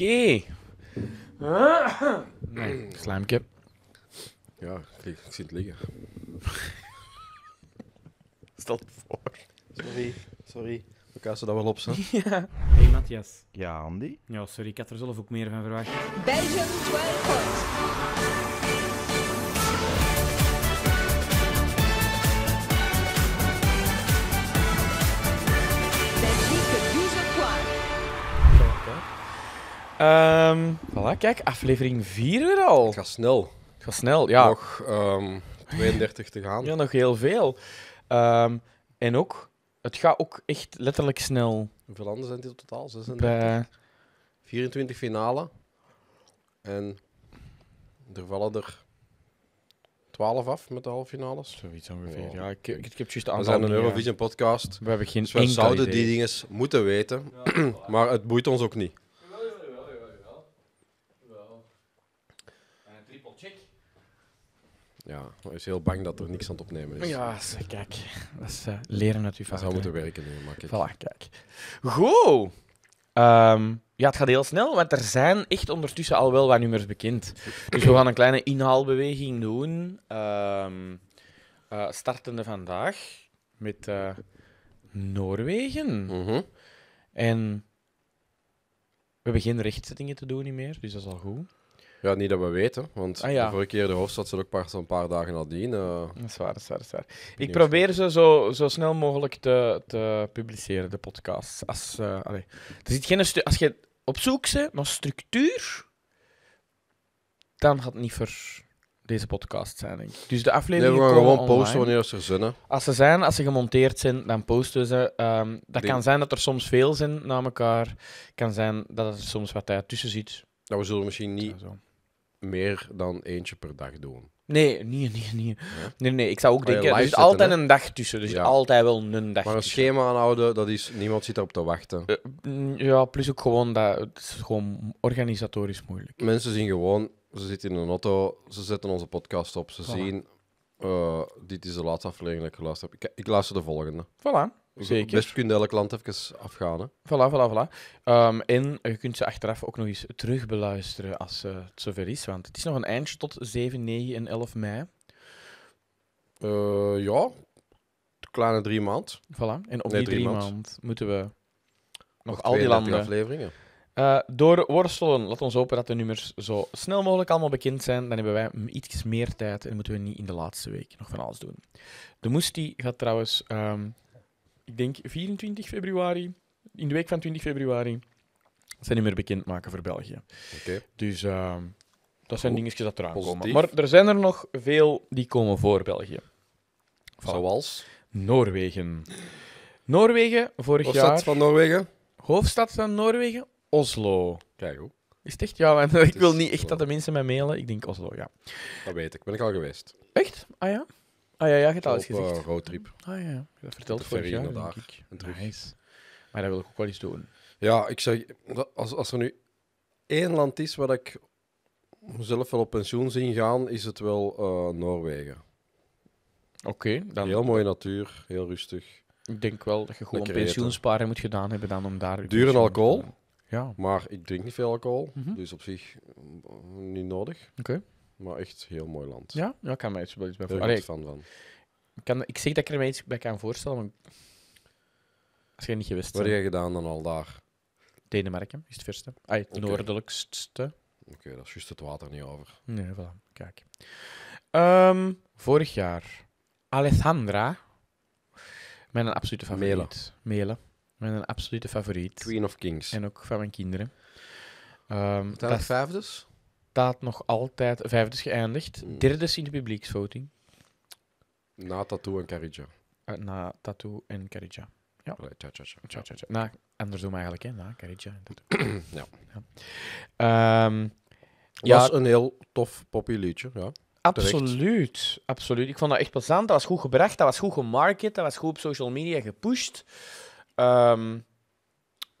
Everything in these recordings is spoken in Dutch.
Oké. Nee, slimekip. Ja, ik, ik zie het liggen. Stel het voor. Sorry, sorry. We kassen dat wel op, zo. Ja. Hey, Matthias. Ja, Andy? Ja, sorry, ik had er zelf ook meer van verwacht. Belgium 12 Um, voilà, kijk, aflevering 4 weer al. Het gaat snel. Het gaat snel, ja. Nog um, ehm, 32 te gaan. Ja, nog heel veel. Ehm, en ook, het gaat ook echt letterlijk snel. Hoeveel landen zijn dit in totaal? 36? Bij... 24 finale. En er vallen er 12 af met de halve finales. Zoiets ongeveer. Ja, ik, ik, ik heb juist aan. We zijn een Eurovision podcast. We hebben geen dus we zouden die dingen moeten weten. maar het boeit ons ook niet. Ja, is heel bang dat er niks aan het opnemen is. Ja, kijk, dat is eh, leren uit uw fouten. Dat zou moeten werken, nu, maak ik. Voilà, kijk. Goed! Ehm, ja, het gaat heel snel, want er zijn echt ondertussen al wel wat nummers bekend. Dus we gaan een kleine inhaalbeweging doen. Um, uh, startende vandaag met eh, Noorwegen. Mhm. En we hebben geen rechtzettingen te doen niet meer, dus dat is al goed. Ja, niet dat we weten, want ah, de vorige keer de hoofdstad zat ook pas een paar dagen nadien. Uh... Dat is waar, dat is waar. Ik probeer ze zo, zo snel mogelijk te, te publiceren, de podcast. Als, uh, er zit geen als je op zoek bent naar structuur, dan gaat het niet voor deze podcast zijn, denk Dus de afleveringen nee, we gaan gewoon posten wanneer ze zijn. Als ze zijn, als ze gemonteerd zijn, dan posten ze. Um, dat kan zijn dat er soms veel zijn na elkaar. kan zijn dat er soms wat tijd tussen zit. Nou, we zullen misschien niet meer dan eentje per dag doen. Nee, nee, nee, nee. Nee, nee, ik zou ook denken, er is altijd een dag tussen, dus altijd wel een dag Maar een schema aanhouden, dat is, niemand zit erop te wachten. Eh, mm, ja, plus ook gewoon, dat, het is gewoon organisatorisch moeilijk. Mensen zien gewoon, ze zitten in een auto, ze zetten onze podcast op, ze zien, eh, dit is de laatste aflevering dat ik geluisterd heb. Ik, ik luister de volgende. Voilà. Zeker. Best kunt elke elk land even afgaan. Hè? Voilà, voilà, voilà. Ehm, en je kunt ze achteraf ook nog eens terugbeluisteren als uh, het zover is. Want het is nog een eindje tot 7, 9 en 11 mei. Ja, eh, ja, kleine drie maand. Voilà. En op die drie, maand. moeten we nog, al die landen. afleveringen. Eh, door worstelen, laat ons hopen dat de nummers zo snel mogelijk allemaal bekend zijn. Dan hebben wij iets meer tijd en moeten we niet in de laatste week nog van alles doen. De Moesti gaat trouwens ehm, ik denk 24 februari, in de week van 20 februari, zijn bekend maken voor België. Okay. Dus ehm, dat zijn dingetjes dat eraan komen. Maar er zijn er nog veel die komen voor België. Zoals? Noorwegen. Noorwegen, vorig Hoofdstad jaar... Hoofdstad van Noorwegen? Hoofdstad van Noorwegen, Oslo. Kijk ook. Is het echt? Ja, ik wil niet echt dat de mensen mij mailen. Ik denk Oslo, ja. Dat weet ik. Ben ik al geweest. Echt? Ah ja? Ah ja, ja je hebt al eh, gezegd. Op roadtrip. Ah ja, dat vertelt vorig jaar. Een ik. Nice. Maar dat wil ik ook wel eens doen. Ja, ik zeg, als, als er nu één land is waar ik mezelf wel op pensioen zin gaan, is het wel eh, Noorwegen. Oké, Heel mooie natuur, heel rustig. Ik denk wel dat je gewoon Lekker pensioensparen moet gedaan hebben dan om daar... Duur alcohol. Ja. Maar ik drink niet veel alcohol, mhm. dus op zich mm, niet nodig. Oké maar echt heel mooi land. Ja, ja kan me iets bij voorstellen. Allee, van. Ik, kan, ik zeg dat ik er mij iets bij kan voorstellen, maar als je niet gewist, Wat heb jij gedaan dan al daar? Denemarken is het verste. Ah, het noordelijkste. Oké, dat is juist het water niet over. Nee, voilà. Kijk. Ehm, vorig jaar, Alessandra. Mijn absolute favoriet. Melen. Mijn absolute favoriet. Queen of Kings. En ook van mijn kinderen. Um, dat vijf dus? staat nog altijd vijfde is geëindigd. Mm. Derde is in de publieksvoting. Na Tattoo en Carija. Eh, na Tattoo en Carija. Ja. Tja, tja, tja. tja, Na, andersom eigenlijk, hè. Na Carija. ja. ja. Um, ja. was een heel tof poppy liedje, ja. Absoluut, absoluut. Ik vond dat echt plezant. Dat was goed gebracht, dat was goed gemarket, dat was goed op social media gepusht. Ehm,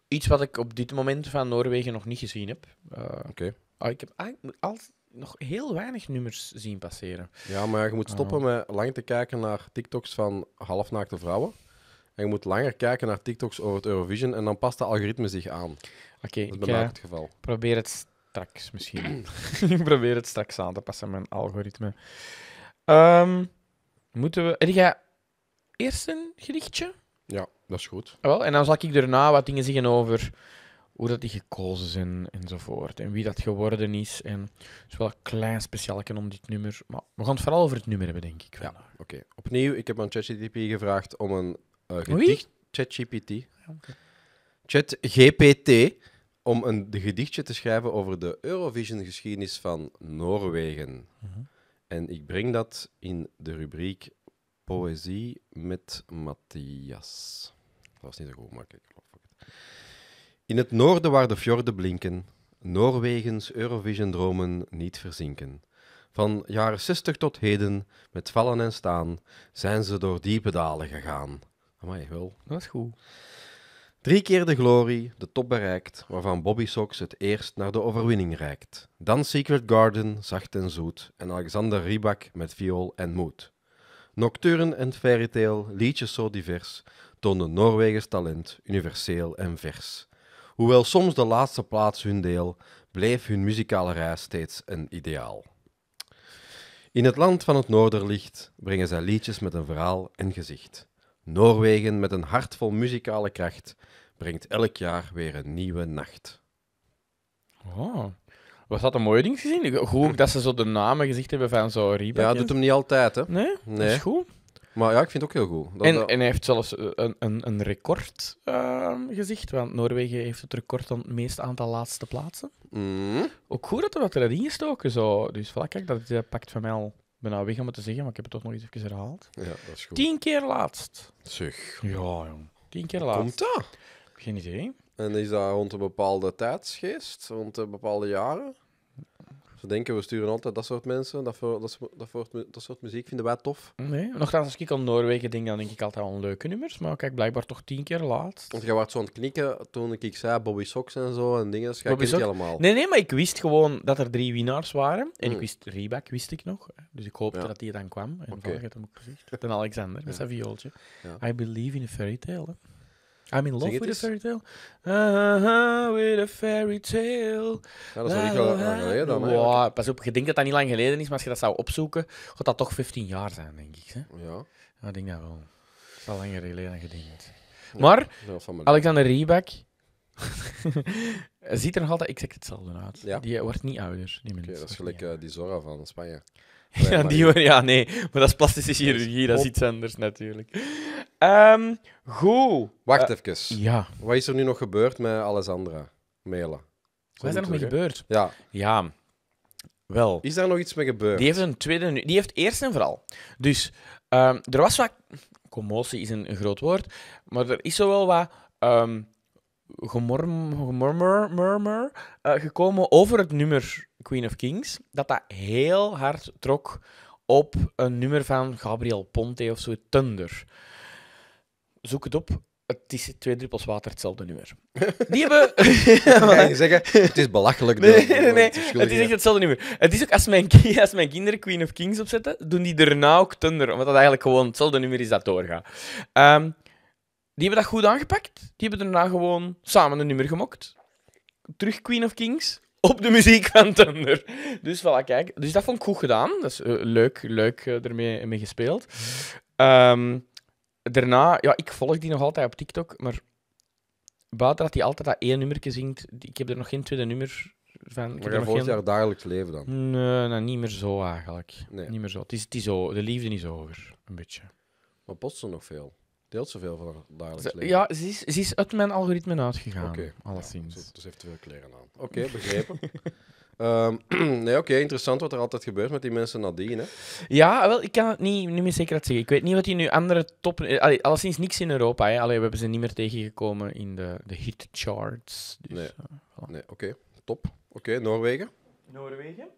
iets wat ik op dit moment van Noorwegen nog niet gezien heb. Eh, Oké. Okay. Ah, ik heb eigenlijk nog heel weinig nummers zien passeren. Ja, maar je moet ah, stoppen met lang te kijken naar TikToks van halfnaakte vrouwen. En je moet langer kijken naar TikToks over het Eurovision en dan past de algoritme zich aan. Oké, dat is eh, het geval. Probeer het straks misschien. ik probeer het straks aan te passen, mijn algoritme. Ehm, moeten we. Heb jij eerst een gedichtje? Ja, dat is goed. Ah, wel, en dan zal ik daarna wat dingen zeggen over hoe dat die gekozen zijn enzovoort. En wie dat geworden is. En het is wel een klein speciaalje om dit nummer. Maar we gaan het vooral over het nummer hebben, denk ik. Ja, oké. Opnieuw, ik heb aan ChatGPT gevraagd om een eh, gedicht. ChatGPT. ChatGPT. Om een gedichtje te schrijven over de Eurovision-geschiedenis van Noorwegen. Mhm. En ik breng dat in de rubriek Poëzie met Matthias. Dat was niet zo goed, maar ik geloof het. In het noorden waar de fjorden blinken, Noorwegens Eurovision-dromen niet verzinken. Van jaren 60 tot heden, met vallen en staan, zijn ze door diepe dalen gegaan. Amai, wel. Dat is goed. Drie keer de glorie, de top bereikt, waarvan Bobby Sox het eerst naar de overwinning reikt. Dan Secret Garden, zacht en zoet, en Alexander Rybak met viool en moed. Nocturne en fairytale, liedjes zo divers, toonden Noorwegens talent, universeel en vers. Hoewel soms de laatste plaats hun deel, bleef hun muzikale reis steeds een ideaal. In het land van het Noorderlicht brengen zij liedjes met een verhaal en gezicht. Noorwegen met een hart vol muzikale kracht brengt elk jaar weer een nieuwe nacht. Oh, was dat een mooie ding gezien? Goed dat ze zo de namen gezicht hebben van zo'n Riebek. Ja, doet hem niet altijd, hè? Nee, nee. dat is goed. Maar ja, ik vind het ook heel goed. en, en hij heeft zelfs eh, een, een, een record ehm, gezicht, want Noorwegen heeft het record van het meest aantal laatste plaatsen. Mhm. Ook goed dat er dat erin gestoken zo. Dus voilà, kijk, dat uh, pakt van mij al bijna weg om het te zeggen, maar ik heb het toch nog eens even herhaald. Ja, dat is goed. Tien keer laatst. Zeg. Ja, jong. Tien keer laatst. Komt dat? Geen idee. En is dat rond een bepaalde tijdsgeest, rond een bepaalde jaren? Ze denken, we sturen altijd dat soort mensen. Dat, voor, dat, dat, voor, dat soort muziek vinden wij tof. Nee, nogthans, als ik om Noorwegen denk, dan denk ik altijd aan leuke nummers. Maar kijk, blijkbaar toch tien keer laat. Want je was zo aan het knikken toen ik zei Bobby Socks en zo en dingen. Dus jij kent allemaal. Nee, nee, maar ik wist gewoon dat er drie winnaars waren. En ik hmm. wist, Reback, wist ik nog. Dus ik hoopte dat die dan kwam. En okay. had hem ook gezegd. En Alexander, met zijn viooltje. I believe in a fairy tale. I'm in love with a fairy tale. Uh, with a fairy tale. Ja, dat is nog niet lang geleden dan. Wow, pas op, je denkt dat dat niet lang geleden is, maar als je dat zou opzoeken, gaat dat toch 15 jaar zijn, denk ik. Hè? Ja. ja. denk dat wel. is al langer geleden dan je denkt. Maar, Alexander Riebeck ziet er nog altijd exact hetzelfde uit. Ja. Die wordt niet ouder. Die okay, dat is gelijk eh, die Zora van Spanje. ja, die, ja, nee, maar dat is plastische chirurgie, dat is iets anders natuurlijk. Um, goed. Wacht eh, even. Ja. Wat is er nu nog gebeurd met Alessandra Mela? Wat is er nog mee gebeurd? Ja. Ja. Wel. Is daar nog iets mee gebeurd? Die heeft een tweede... Die heeft eerst en vooral... Dus ehm, er was wat... Commotie is een, groot woord. Maar er is zo wel wat... Um, ehm, murmur, eh, gekomen over het nummer Queen of Kings. Dat dat heel hard trok op een nummer van Gabriel Ponte of zo, Thunder zoek het op. Het is twee druppels water, hetzelfde nummer. Die hebben... ja, zeggen, het is belachelijk. Nee, nee, nee, nee. Het is echt hetzelfde nummer. Het is ook, als mijn, als mijn kinderen Queen of Kings opzetten, doen die daarna ook Thunder, omdat dat eigenlijk gewoon hetzelfde nummer is dat doorgaat. Ehm, die hebben dat goed aangepakt. Die hebben daarna gewoon samen een nummer gemokt. Terug Queen of Kings op de muziek van Thunder. Dus voilà, kijk. Dus dat vond ik goed gedaan. Dat is eh, leuk, leuk eh, ermee mee gespeeld. Um, daarna, ja, ik volg die nog altijd op TikTok, maar buiten dat hij altijd dat één nummertje zingt, ik heb er nog geen tweede nummer van. Ik maar jij volgt dagelijks leven dan? Nee, nou, niet meer zo eigenlijk. Nee. Niet meer zo. Het is, het is zo. De liefde is over, een beetje. Maar post ze nog veel? Deelt ze veel van haar dagelijks leven? Ja, ze is, ze is uit mijn algoritme uitgegaan, Oké, alleszins. dus heeft te veel kleren aan. Oké, begrepen. Ehm, nee, oké, interessant wat er altijd gebeurt met die mensen nadien. Hè? Ja, wel, ik kan het niet, niet meer zeker zeggen. Ik weet niet wat die nu andere top. Allee, alleszins niks in Europa. Hè. Allee, we hebben ze niet meer tegengekomen in de, de hitcharts. Dus, nee, eh, nee oké, top. Oké, Noorwegen? Noorwegen?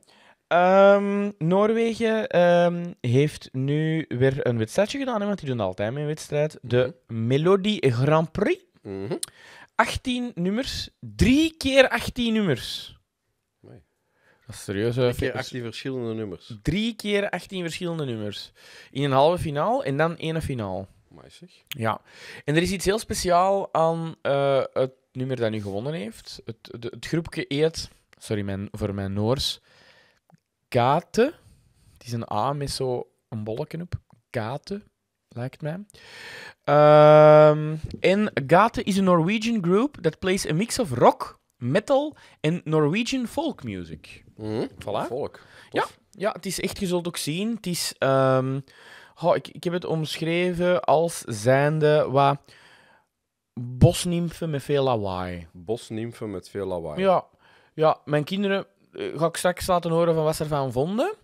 Ehm, Noorwegen ehm, heeft nu weer een wedstrijdje gedaan, hè, want die doen altijd mee een wedstrijd. De Melody mhm. Melodie Grand Prix. Mm 18 nummers, drie keer 18 nummers serieus. Drie keer 18 verschillende nummers. Drie keer 18 verschillende nummers. In een halve finale en dan één finale. Maisig. Ja. En er is iets heel speciaal aan eh, het nummer dat nu gewonnen heeft. Het, het groepje eet... Sorry mijn, voor mijn Noors. Kate. Het is een A met een bolletje op. Kate, lijkt mij. Ehm, en Gate is een Norwegian group that plays a mix of rock, metal en Norwegian folk music. Mm, voilà. Ja, ja, het is echt, je zult ook zien. Het is, ehm, ik, ik heb het omschreven als zijnde wat bosnimfen met veel lawaai. Bosnimfen met veel lawaai. Ja, ja mijn kinderen eh, ga ik straks laten horen van wat ze ervan vonden.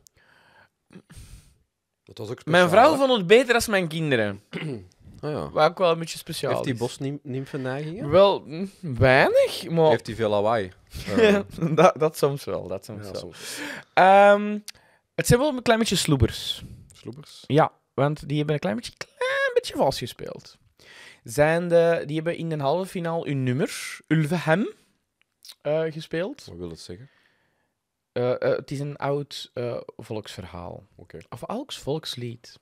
Dat was ook mijn vrouw vond het beter als mijn kinderen. Oh ja. Wat ook wel een beetje speciaal Heeft die vandaag hier Wel, mm, weinig, maar... Heeft hij veel lawaai? dat, dat soms wel, dat soms wel. Ehm, het zijn wel een klein beetje sloebers. Sloebers. Ja, want die hebben een klein beetje, klein beetje vals gespeeld. Zijn de, die hebben in de halve finale hun nummer, Ulvehem, eh, gespeeld. Wat wil dat zeggen? Eh, eh, het is een oud eh, volksverhaal. Of oud volkslied.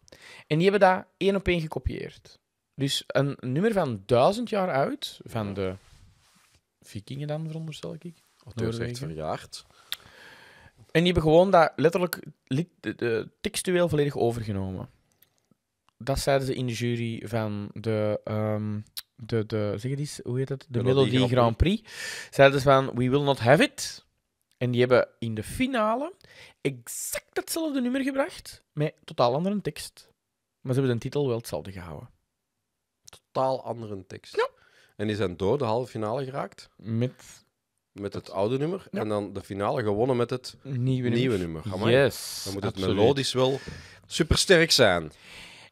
En die hebben daar één op één gekopieerd. Dus een nummer van duizend jaar uit, van de vikingen dan, veronderstel ik. Auteur zegt verjaard. En die hebben gewoon dat letterlijk textueel volledig overgenomen. Dat zeiden ze in de jury van de... Um, de, de zeg het eens, hoe heet het? De Melodie, Grand Prix. Zeiden ze van, we will not have it. En die hebben in de finale exact hetzelfde nummer gebracht, met totaal andere tekst. Maar ze hebben de titel wel hetzelfde gehouden taal andere tekst. En die zijn door de halve finale geraakt. Met met het oude nummer. En dan de finale gewonnen met het nieuwe, nieuwe nummer. nummer. Yes, dan moet het melodisch wel supersterk zijn.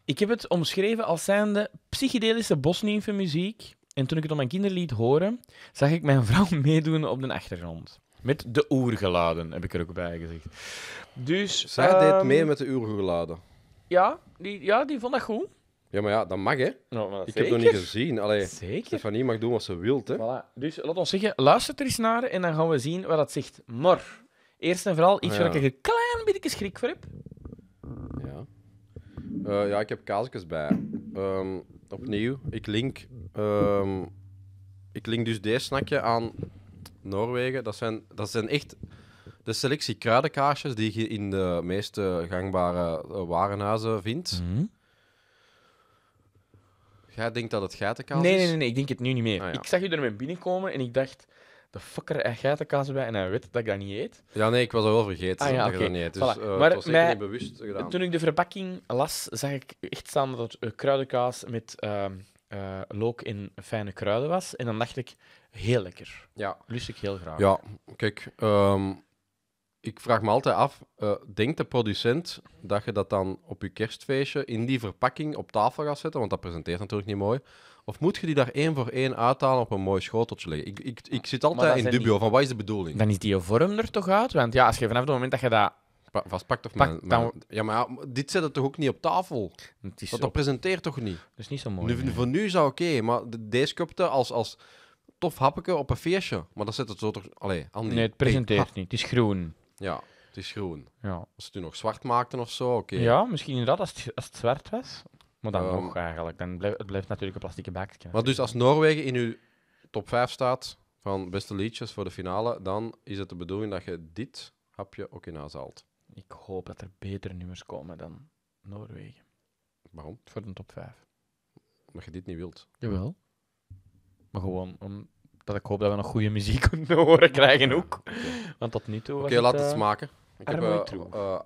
Ik heb het omschreven als zijnde psychedelische Bosnische muziek. En toen ik het op mijn kinderen liet horen, zag ik mijn vrouw meedoen op de achtergrond. Met de oergeladen, heb ik er ook bij gezegd. Dus, Zij deed ehm, mee met de oergeladen. Ja die, ja, die vond dat goed. Ja, maar ja, dat mag, hè? ik heb het nog niet gezien. Allee, zeker? Stefanie mag doen wat ze wil, hè? Voilà. Dus laat ons zeggen, luister er eens naar en dan gaan we zien wat dat zegt. Maar, eerst en vooral iets ah, waar ik een klein beetje schrik voor heb. Ja. Eh, ja, ik heb kaasjes bij. Ehm, opnieuw, ik link, ehm, ik link dus deze snackje aan Noorwegen. Dat zijn, dat zijn echt de selectie kruidenkaasjes die je in de meeste eh, gangbare eh, warenhuizen vindt. Mhm. Jij denkt dat het geitenkaas is? Nee, nee, nee, ik denk het nu niet meer. Ah, ik zag je ermee binnenkomen en ik dacht, de fucker, en geitenkaas bij en hij weet dat ik dat niet eet. Ja, nee, ik was al wel vergeten ah, dat okay. dat niet eet. Dus eh, maar het was niet bewust gedaan. Toen ik de verpakking las, zag ik echt staan dat het eh, kruidenkaas met uh, look in fijne kruiden was. En dan dacht ik, heel lekker. Ja. Lust ik heel graag. Ja, kijk... Um ik vraag me altijd af, uh, denkt de producent dat je dat dan op je kerstfeestje in die verpakking op tafel gaat zetten? Want dat presenteert natuurlijk niet mooi. Of moet je die daar één voor één uithalen op een mooi schoteltje leggen? Ik, ik, ik zit altijd in dubio van, wat is de bedoeling? Dan is die vorm er toch uit? Want ja, als je vanaf het moment dat je dat vastpakt of Ja, maar dit zet het toch ook niet op tafel? Dat, dat presenteert toch niet? Dat is niet zo mooi. Voor nu is dat oké, maar deze kopte als... als Tof happeke op een feestje. Maar dat zet het zo toch... Allee, Andy. Nee, het presenteert niet. Het is groen. Ja, het is groen. Ja. Als ze het toen nog zwart maakten of zo, oké. Ja, misschien inderdaad als het, als het zwart was. Maar dan ehm, nog eigenlijk. Dan blijft het blijft natuurlijk een plastic bakje. Maar dus als Noorwegen in uw top 5 staat van beste liedjes voor de finale, dan is het de bedoeling dat je dit hapje ook in huis haalt. Ik hoop dat er betere nummers komen dan Noorwegen. Waarom? Voor de top 5. Omdat je dit niet wilt. Jawel. Maar gewoon om dat ik hoop dat we nog goede muziek kunnen horen krijgen ook. Want tot nu toe. Oké, laat het eh, smaken. Ik heb uh,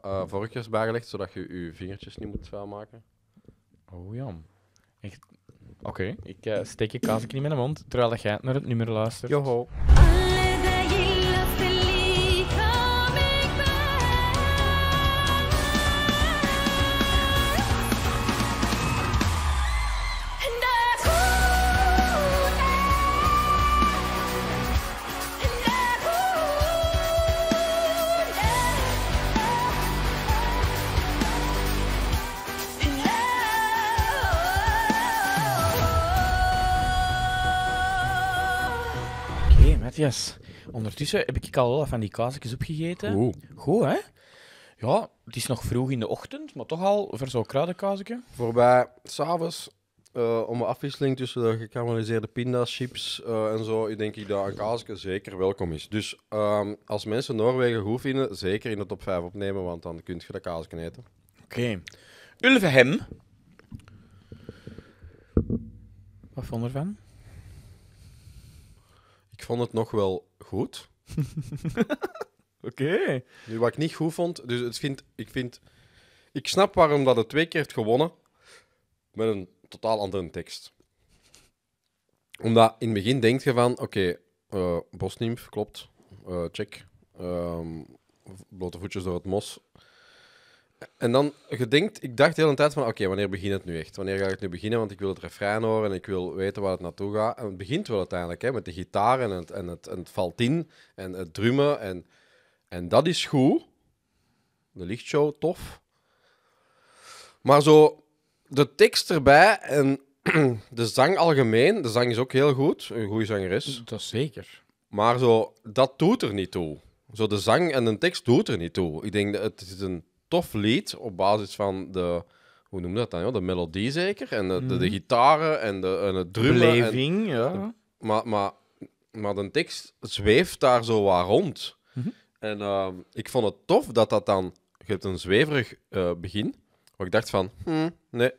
uh, vorkjes bijgelegd zodat je je vingertjes niet moet vuil maken. Oh jam. Oké, ik steek je kaas niet in mijn mond terwijl jij naar het nummer luistert. Joho. yes. Ondertussen heb ik al wel van die kaasjes opgegeten. Goed, hè? Ja, het is nog vroeg in de ochtend, maar toch al voor zo'n kruidenkaasje. Voorbij, s'avonds, uh, om een afwisseling tussen de gekarameliseerde pinda's, chips eh, en zo, denk ik dat een kaasje zeker welkom is. Dus ehm, als mensen Noorwegen goed vinden, zeker in de top 5 opnemen, want dan kun je dat kaasje eten. Oké. Okay. Ulvehem. Wat vond je ervan? Ik vond het nog wel goed. Oké. Nu, wat ik niet goed vond, dus het vind, ik vind... Ik snap waarom dat het twee keer heeft gewonnen met een totaal andere tekst. Omdat in het begin denk je van, oké, eh, okay, klopt, eh, check. Ehm, blote voetjes door het mos. En dan, gedenkt, ik dacht de hele tijd van, oké, wanneer begint het nu echt? Wanneer ga ik het nu beginnen? Want ik wil het refrein horen en ik wil weten waar het naartoe gaat. En het begint wel uiteindelijk, hè, met de gitaar en het, en het, en het valt in en het drummen. En, en dat is goed. De lichtshow, tof. Maar zo, de tekst erbij en de zang algemeen. De zang is ook heel goed, een goede zangeres. Dat zeker. Maar zo, dat doet er niet toe. Zo, de zang en de tekst doet er niet toe. Ik denk, dat het is een tof lied op basis van de. Hoe noem je dat dan? ja De melodie zeker. En de, de, mhm. gitaren en de, en de drummen. Beleving, en, ja. maar, maar, maar de tekst zweeft daar zo waar rond. Mhm. En ehm, ik vond het tof dat dat dan. Je hebt een zweverig eh, begin. Waar ik dacht van, hm, nee,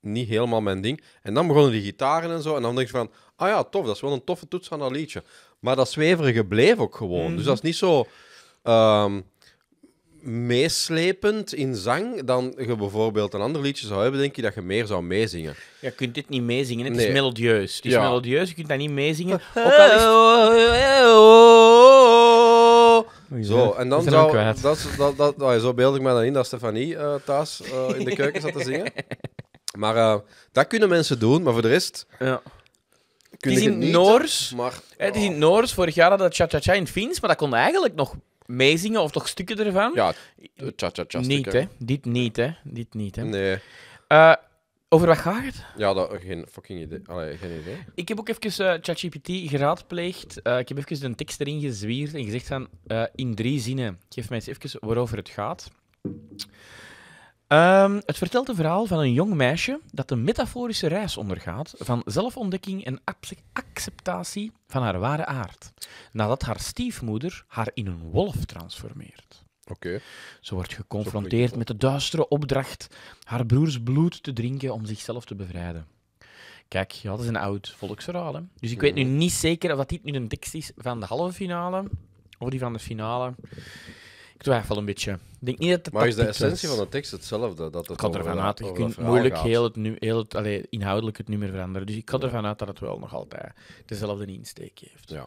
niet helemaal mijn ding. En dan begonnen die gitaren en zo. En dan denk ik van, ah ja, tof, dat is wel een toffe toets van dat liedje. Maar dat zweverige bleef ook gewoon. Dus mhm. dat is niet zo... Ehm, meeslepend in zang dan je bijvoorbeeld een ander liedje zou hebben, denk je dat je meer zou meezingen. Ja, je kunt dit niet meezingen, het is melodieus. Het is melodieus, je kunt dat niet meezingen. Zo, en dan zou... Dat, dat, dat, oh, zo beeld ik me dan in dat Stefanie uh, thuis eh, in de keuken zat te zingen. Maar eh, dat kunnen mensen doen, maar voor de rest... Ja. Het is in het Noors. Het is in Noors. Vorig jaar hadden dat cha-cha-cha in het Fins, maar dat kon eigenlijk nog meezingen, of toch stukken ervan? Ja, tja, tja, tja, Niet, hè. Dit niet, hè. Dit niet, hè. Nee. Eh, over wat gaat het? Ja, dat, geen fucking idee. Allee, geen idee. Ik heb ook even eh, ChatGPT geraadpleegd. Eh, ik heb even een tekst erin gezwierd en gezegd van... Eh, in drie zinnen, geef mij eens even waarover het gaat. Ehm, het vertelt een verhaal van een jong meisje dat een metaforische reis ondergaat van zelfontdekking en acceptatie van haar ware aard, nadat haar stiefmoeder haar in een wolf transformeert. Oké. Ze wordt geconfronteerd met de duistere opdracht haar broers bloed te drinken om zichzelf te bevrijden. Kijk, ja, dat is een oud volksverhaal. Dus ik weet nu niet zeker of dat dit nu een tekst is van de halve finale of die van de finale. Ik twijfel een beetje. Ik denk niet dat maar is de essentie van de tekst hetzelfde? Dat het Ik had ervan uit, je kunt moeilijk heel het, nu, heel het inhoudelijk het meer veranderen. Dus ik had ervan uit dat het wel nog altijd dezelfde insteek heeft. Ja,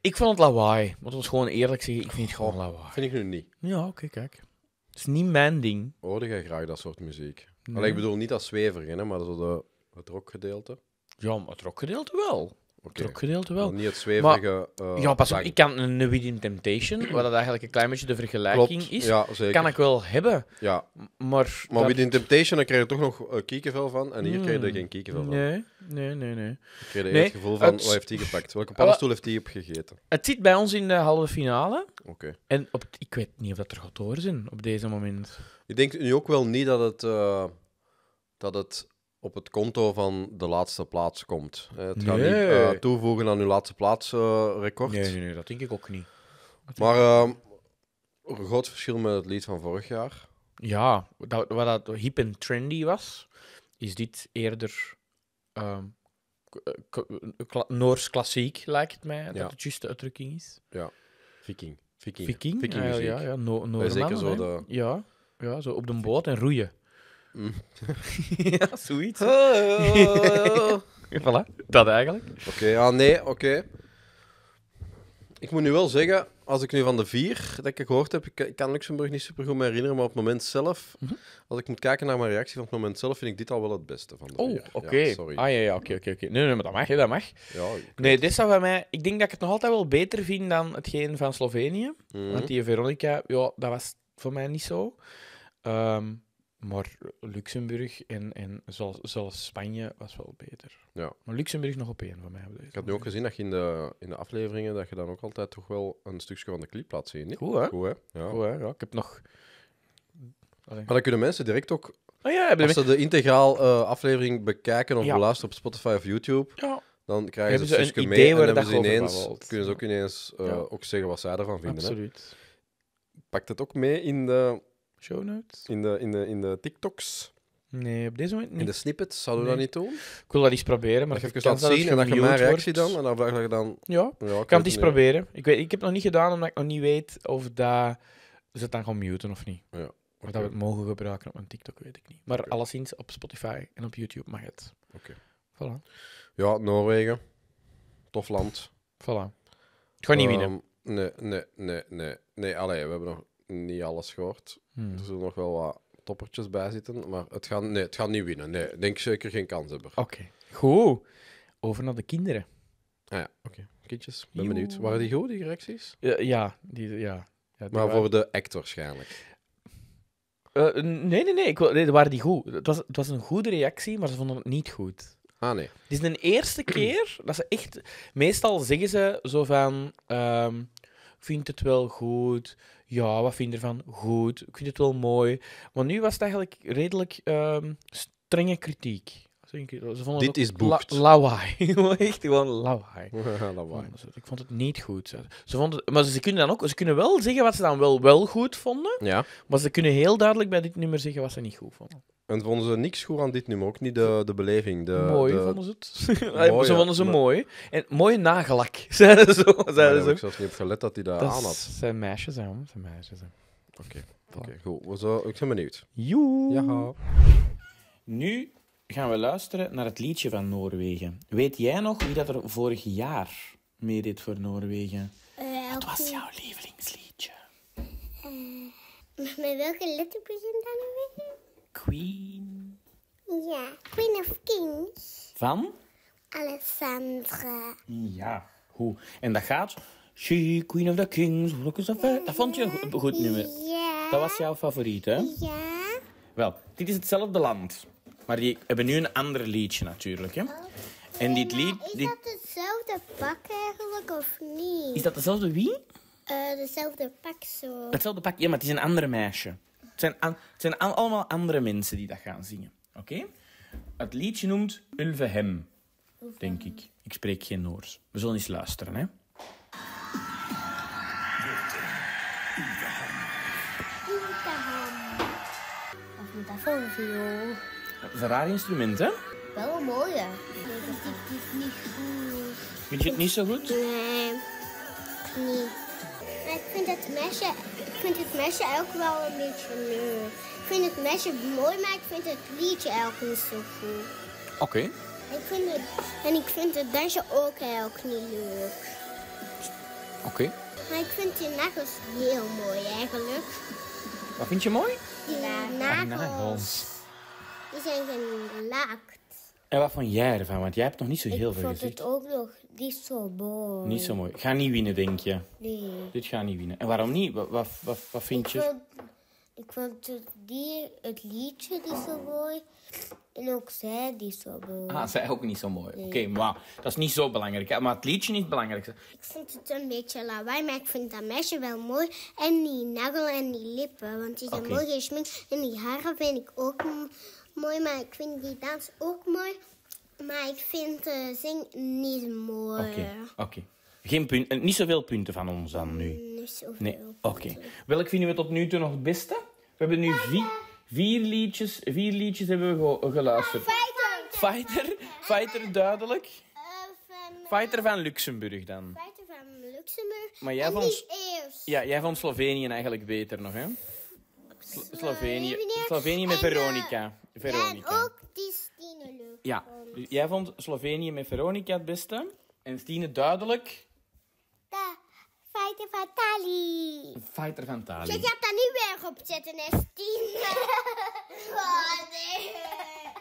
Ik vond het lawaai. Moet ons gewoon eerlijk zeggen, ik vind het gewoon lawaai. Vind ik nu niet. Ja, oké, kijk. Het is niet mijn ding. Hoorde jij graag dat soort muziek? Nee. ik bedoel niet als zweverig, hè, maar zo de, het rockgedeelte. Ja, maar het rockgedeelte wel. Okay. Drukgedeelte wel. niet het zweverige... Maar, eh, ja, pas op, ik kan een Within Temptation, wat dat eigenlijk een klein beetje de vergelijking is, ja, kan ik wel hebben. Ja. Maar, maar dat... Within Temptation, daar krijg je toch nog uh, kiekenvel van, en hier krijg je er hmm. geen kiekenvel van. Nee, nee, nee. nee. Ik krijg je nee, het gevoel van, het... wat heeft hij gepakt? Welke paddenstoel heeft hij opgegeten? Het zit bij ons in de halve finale. Oké. En op, ik weet niet of dat er gaat door op deze moment. Ik denk nu ook wel niet dat het... Eh, dat het op het conto van de laatste plaats komt. Eh, het gaat niet eh, toevoegen aan uw laatste plaats eh, record. Nee, nee, nee, dat denk ik ook niet. Maar een groot verschil met het lied van vorig jaar. Ja, dat, wat dat hip en trendy was, is dit eerder ehm, Noors klassiek, lijkt het mij, dat de juiste uitdrukking is. Viking. Viking. Viking, Viking ah, ja, ja, ja, no, zeker zo Ja, ja, zo op de boot en roeien. ja, zoiets. voilà, dat eigenlijk. Oké, ja, nee, oké. Ik moet nu wel zeggen, als ik nu van de vier dat ik gehoord heb, ik kan Luxemburg niet super goed me herinneren, maar op het moment zelf, mhm. als ik moet kijken naar mijn reactie van het moment zelf, vind ik dit al wel het beste van de Oh, oké. ah, ja, ja, oké, oké, oké. Nee, nee, maar dat mag, dat mag. Ja, Nee, dit zou bij mij... Ik denk dat ik het nog altijd wel beter vind dan hetgeen van Slovenië. Mhm. Want die Veronica, ja, dat was voor mij niet zo. Ehm, maar Luxemburg en, en zelfs, zelfs Spanje was wel beter. Ja. Maar Luxemburg nog op één van mij. Op ik had nu ook gezien dat je in de, in de afleveringen dat je dan ook altijd toch wel een stukje van de clip laat zien. Goed, hè? Goed, hè? Ja. Goed, hè? Ja, ik heb nog... Maar dan kunnen mensen direct ook... Oh als ze de integraal eh, aflevering bekijken of beluisteren op Spotify of YouTube... Ja dan krijgen ze, ze mee en hebben ze ineens, kunnen ze ook ineens eh, ook zeggen wat zij ervan vinden. Absoluut. Pakt het ook mee in de Show notes? In de, in de, in de TikToks. Nee, op deze moment niet. In de snippets, zouden we dat niet doen? Ik wil dat eens proberen, maar even zien en dat je mijn reactie dan, en dan vraag je dan... Ja, Ja, ik kan het eens proberen. Ik, weet, ik heb het nog niet gedaan, omdat ik nog niet weet of dat... Ze het dan gaan muten of niet. Ja, Of dat we het mogen gebruiken op mijn TikTok, weet ik niet. Maar alleszins op Spotify en op YouTube mag het. Oké. Voilà. Ja, Noorwegen. Tof land. voilà. Ik ga niet ehm, winnen. nee, nee, nee, nee. Nee, allee, we hebben nog niet alles gehoord. Hmm. Er zullen nog wel wat toppertjes bij zitten. Maar het gaat, nee, het gaat niet winnen. Nee, denk zeker geen kans hebben. Oké. Goed. Over naar de kinderen. Ah ja, oké. Kindjes, ben benieuwd. Waren die goed, die reacties? Ja, ja, die, ja. ja die maar voor de act waarschijnlijk. Eh, nee, nee, nee, ik, nee. Waren die goed? Het was, het was een goede reactie, maar ze vonden het niet goed. Ah, nee. Het is de eerste keer dat ze echt... Meestal zeggen ze zo van... Um, ehm, vindt het wel goed ja, wat vind je ervan? Goed, ik vind het wel mooi. Maar nu was het eigenlijk redelijk ehm, strenge kritiek. Ze vonden Dit is boek La lawaai. Echt gewoon lawaai. Ik vond het niet goed. Ze vonden, maar ze kunnen dan ook, ze kunnen wel zeggen wat ze dan wel, wel goed vonden. Ja. Maar ze kunnen heel duidelijk bij dit nummer zeggen wat ze niet goed vonden. En vonden ze niks goed aan dit nummer, ook niet de, de beleving. De, mooi vonden ze het. mooi, ze vonden ze mooi. En mooie nagelak, zeiden ze zo. Zeiden ze. Ik zelfs niet op gelet dat hij daar aan had. zijn meisjes, hè. Zijn meisjes, Oké, okay. goed. We zo, ik ben benieuwd. Joe! Ja. Nu gaan we luisteren naar het liedje van Noorwegen. Weet jij nog wie dat er vorig jaar meedeed voor Noorwegen? Uh, Wat was jouw lievelingsliedje? Uh, met welke letter begint dat nu Queen. Ja, Queen of Kings. Van? Alessandra. Ja, hoe? En dat gaat. She, Queen of the Kings, look eens even. Dat vond je een goed, nummer. Ja. Dat was jouw favoriet, hè? Ja. Wel, dit is hetzelfde land. Maar die hebben nu een ander liedje natuurlijk, hè? Oh, en dit lied... Is dit... dat hetzelfde pak eigenlijk, of niet? Is dat dezelfde wie? Uh, dezelfde pak zo. Hetzelfde pak, ja, maar het is een ander meisje. Het zijn, aan, zijn aan, allemaal andere mensen die dat gaan zingen. Oké? Het liedje noemt Ulvehem, denk ik. Ik spreek geen Noors. We zullen eens luisteren, hè. Of dat Dat is een raar instrument, hè? Wel mooi, hè? Het niet goed. Vind je het niet zo goed? Nee, niet. Maar ik vind het meisje. Ik vind het mesje ook wel een beetje leuk. Ik vind het mesje mooi, maar ik vind het liedje ook niet zo goed. Oké. Ik vind het, en ik vind het dansje ook heel niet leuk. Oké. Maar ik vind die nagels heel mooi eigenlijk. Wat vind je mooi? Die ah, nagels. Die zijn geen lak. En wat vond jij ervan? Want jij hebt nog niet zo heel veel gezien. Ik vond het ook nog niet zo mooi. Niet zo mooi. Ga niet winnen, denk je? Nee. Dit gaat niet winnen. En waarom niet? Wat, wat, wat, vind je? ik vond het, die, het liedje niet zo mooi. En ook zij die zo mooi. Ah, zij ook niet zo mooi. Oké, maar dat is niet zo belangrijk. Hè? Maar het liedje is belangrijk. Ik vind het een beetje lawaai, maar ik vind dat meisje wel mooi. En die nagel en die lippen, want die zijn mooi gesminkt. En die haren vind ik ook mooi, maar ik vind die dans ook mooi. Maar ik vind de eh, zing niet mooi. Oké, okay. Geen punt, eh, niet zoveel punten van ons dan nu? Mm, niet zoveel. Nee. Oké. Welk vinden we tot nu toe nog het beste? We hebben nu vier, vier, liedjes, vier liedjes hebben we geluisterd. Fighter. Fighter, Fighter duidelijk. Eh, fighter van Luxemburg dan. Fighter van Luxemburg. Maar jij vond, ja, jij vond Slovenië eigenlijk beter nog, hè? Slovenië. Slovenië met Veronica. Veronica. En ook die Stine leuk. Ja, dus jij vond Slovenië met Veronica het beste. En Stine duidelijk. De fighter van Tali. Fighter van Tali. Je gaat daar niet weer op zetten, hè, Stine. Oh,